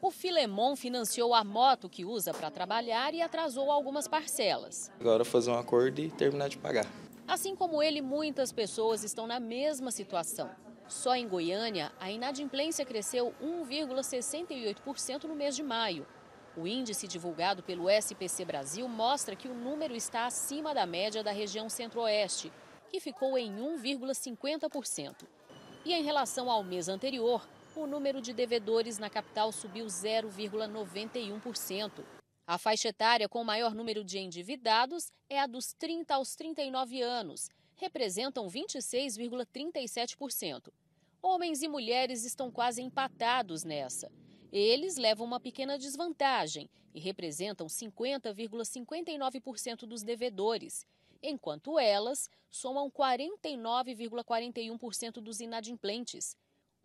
O Filemon financiou a moto que usa para trabalhar e atrasou algumas parcelas. Agora fazer um acordo e terminar de pagar. Assim como ele, muitas pessoas estão na mesma situação. Só em Goiânia, a inadimplência cresceu 1,68% no mês de maio. O índice divulgado pelo SPC Brasil mostra que o número está acima da média da região Centro-Oeste, que ficou em 1,50%. E em relação ao mês anterior, o número de devedores na capital subiu 0,91%. A faixa etária com maior número de endividados é a dos 30 aos 39 anos, representam 26,37%. Homens e mulheres estão quase empatados nessa. Eles levam uma pequena desvantagem e representam 50,59% dos devedores, enquanto elas somam 49,41% dos inadimplentes.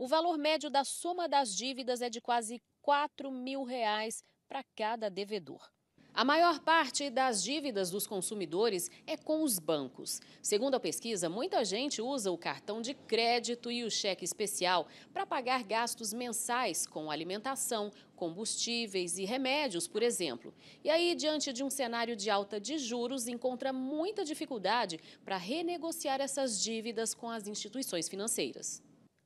O valor médio da soma das dívidas é de quase 4 mil reais para cada devedor. A maior parte das dívidas dos consumidores é com os bancos. Segundo a pesquisa, muita gente usa o cartão de crédito e o cheque especial para pagar gastos mensais com alimentação, combustíveis e remédios, por exemplo. E aí, diante de um cenário de alta de juros, encontra muita dificuldade para renegociar essas dívidas com as instituições financeiras.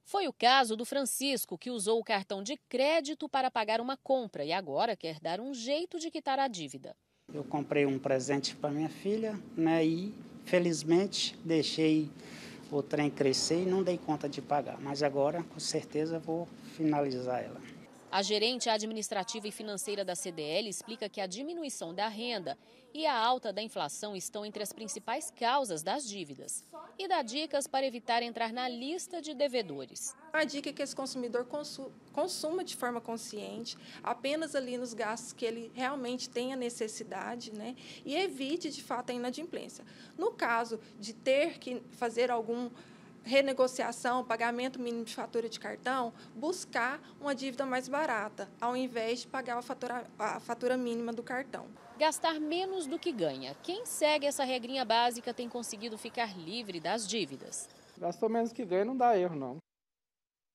Foi o caso do Francisco, que usou o cartão de crédito para pagar uma compra e agora quer dar um jeito de quitar a dívida. Eu comprei um presente para minha filha né, e, felizmente, deixei o trem crescer e não dei conta de pagar. Mas agora, com certeza, vou finalizar ela. A gerente administrativa e financeira da CDL explica que a diminuição da renda e a alta da inflação estão entre as principais causas das dívidas e dá dicas para evitar entrar na lista de devedores. A dica é que esse consumidor consuma de forma consciente, apenas ali nos gastos que ele realmente tenha necessidade, né? E evite de fato a inadimplência. No caso de ter que fazer algum renegociação, pagamento mínimo de fatura de cartão, buscar uma dívida mais barata, ao invés de pagar a fatura, a fatura mínima do cartão. Gastar menos do que ganha. Quem segue essa regrinha básica tem conseguido ficar livre das dívidas. Gastou menos que ganha não dá erro, não.